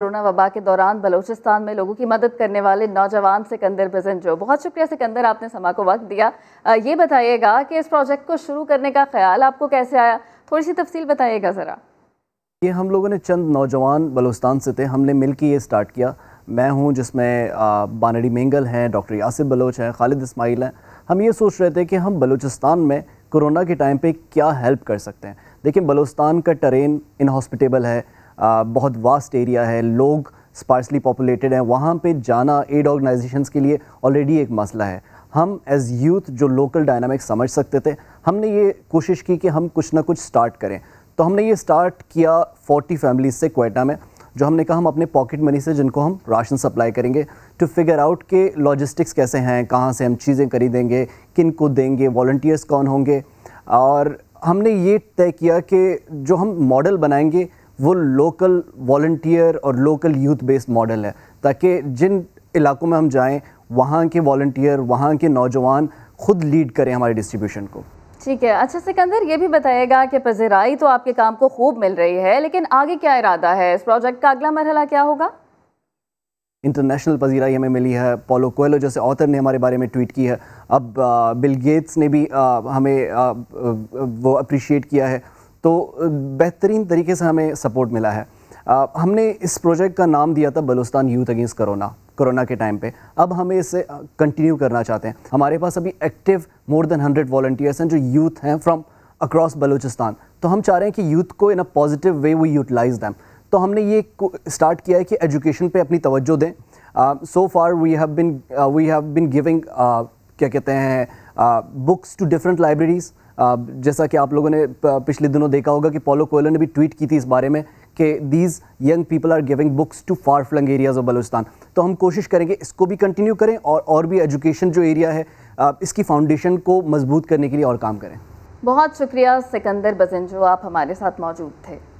corona वबा के दौरान बलूचिस्तान में लोगों की मदद करने वाले नौजवान सिकंदर जो बहुत शुक्रिया सिकंदर आपने समा को वक्त दिया आ, ये बताइएगा कि इस प्रोजेक्ट को शुरू करने का ख्याल आपको कैसे आया थोड़ी सी तफसील बताइएगा ज़रा ये हम लोगों ने चंद नौजवान बलूचिस्तान से थे हमने मिल के ये स्टार्ट किया मैं हूँ जिसमें बानडी मेंगल हैं डॉक्टर यासिफ बलोच हैं खालिद इसमाइल हैं हम ये सोच रहे थे कि हम बलूचिस्तान में कोरोना के टाइम पे क्या हेल्प कर सकते हैं देखिए बलूचिस्तान का टरेन इनहॉस्पिटेबल है बहुत वास्ट एरिया है लोग स्पार्सली पॉपुलेटेड हैं वहाँ पे जाना एड ऑर्गेनाइजेशन के लिए ऑलरेडी एक मसला है हम एज यूथ जो लोकल डायनामिक समझ सकते थे हमने ये कोशिश की कि हम कुछ ना कुछ स्टार्ट करें तो हमने ये स्टार्ट किया 40 फैमिलीज से कोयटा में जो हमने कहा हम अपने पॉकेट मनी से जिनको हम राशन सप्लाई करेंगे टू फिगर आउट के लॉजिस्टिक्स कैसे हैं कहाँ से हम चीज़ें खरीदेंगे किन को देंगे वॉल्टियर्स कौन होंगे और हमने ये तय किया कि जो हम मॉडल बनाएंगे वो लोकल वॉल्टियर और लोकल यूथ बेस्ड मॉडल है ताकि जिन इलाकों में हम जाएँ वहाँ के वॉल्टियर वहाँ के नौजवान खुद लीड करें हमारे डिस्ट्रीब्यूशन को ठीक है अच्छा सिकंदर ये भी बताएगा कि पजेराई तो आपके काम को खूब मिल रही है लेकिन आगे क्या इरादा है इस प्रोजेक्ट का अगला मरहला क्या होगा इंटरनेशनल पजीराई हमें मिली है पोलो कोयलो जैसे ऑथर ने हमारे बारे में ट्वीट की है अब बिल गेट्स ने भी आ, हमें आ, वो अप्रिशिएट किया है तो बेहतरीन तरीके से हमें सपोर्ट मिला है आ, हमने इस प्रोजेक्ट का नाम दिया था Balochistan youth against corona corona के टाइम पे अब हमें इसे कंटिन्यू करना चाहते हैं हमारे पास अभी active more than hundred volunteers हैं जो यूथ हैं फ्रॉम अक्रॉस बलूचिस्तान तो हम चाह रहे हैं कि यूथ को in a positive way we utilise them तो हमने ये स्टार्ट किया है कि एजुकेशन पे अपनी तवज्जो दें so far we have been we have been giving क्या कहते हैं बुक्स टू डिफरेंट लाइब्रेरीज़ जैसा कि आप लोगों ने पिछले दिनों देखा होगा कि पोलो कोयलो ने भी ट्वीट की थी इस बारे में कि these young people are giving books to far flung areas of Balochistan तो हम कोशिश करेंगे इसको भी कंटिन्यू करें और और भी एजुकेशन जो एरिया है इसकी फाउंडेशन को मजबूत करने के लिए और काम करें बहुत शुक्रिया सिकंदर बजन जो आप हमारे साथ मौजूद थे